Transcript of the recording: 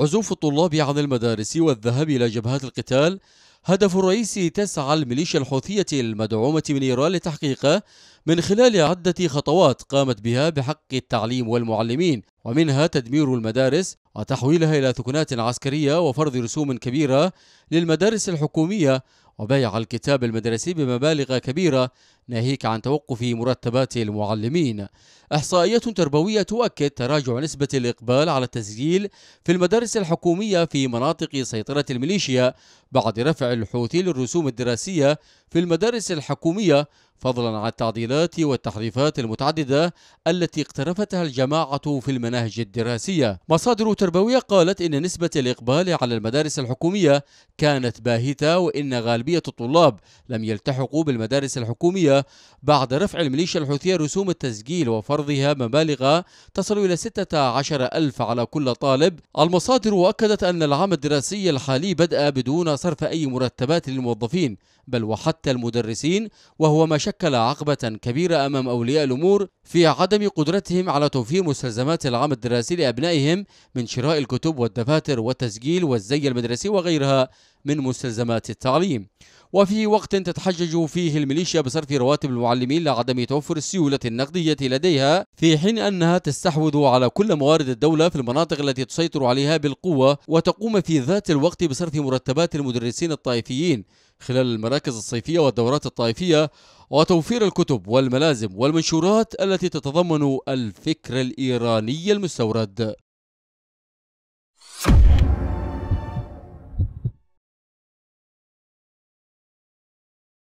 عزوف الطلاب عن المدارس والذهاب إلى جبهات القتال هدف الرئيس تسعى الميليشيا الحوثية المدعومة من إيران لتحقيقه من خلال عدة خطوات قامت بها بحق التعليم والمعلمين ومنها تدمير المدارس وتحويلها إلى ثكنات عسكرية وفرض رسوم كبيرة للمدارس الحكومية وبيع الكتاب المدرسي بمبالغ كبيرة ناهيك عن توقف مرتبات المعلمين إحصائية تربوية تؤكد تراجع نسبة الإقبال على التسجيل في المدارس الحكومية في مناطق سيطرة الميليشيا بعد رفع الحوثي للرسوم الدراسية في المدارس الحكومية فضلا عن التعديلات والتحريفات المتعددة التي اقترفتها الجماعة في المناهج الدراسية مصادر تربوية قالت إن نسبة الإقبال على المدارس الحكومية كانت باهتة وإن غالبية الطلاب لم يلتحقوا بالمدارس الحكومية بعد رفع الميليشيا الحوثية رسوم التسجيل وفرضها مبالغ تصل إلى 16 ألف على كل طالب المصادر أكدت أن العام الدراسي الحالي بدأ بدون صرف أي مرتبات للموظفين بل وحتى المدرسين وهو ما شكل عقبة كبيرة أمام أولياء الأمور في عدم قدرتهم على توفير مستلزمات العام الدراسي لأبنائهم من شراء الكتب والدفاتر والتسجيل والزي المدرسي وغيرها من مستلزمات التعليم وفي وقت تتحجج فيه الميليشيا بصرف رواتب المعلمين لعدم توفر السيولة النقدية لديها في حين أنها تستحوذ على كل موارد الدولة في المناطق التي تسيطر عليها بالقوة وتقوم في ذات الوقت بصرف مرتبات المدرسين الطائفيين خلال المراكز الصيفية والدورات الطائفية وتوفير الكتب والملازم والمنشورات التي تتضمن الفكر الإيراني المستورد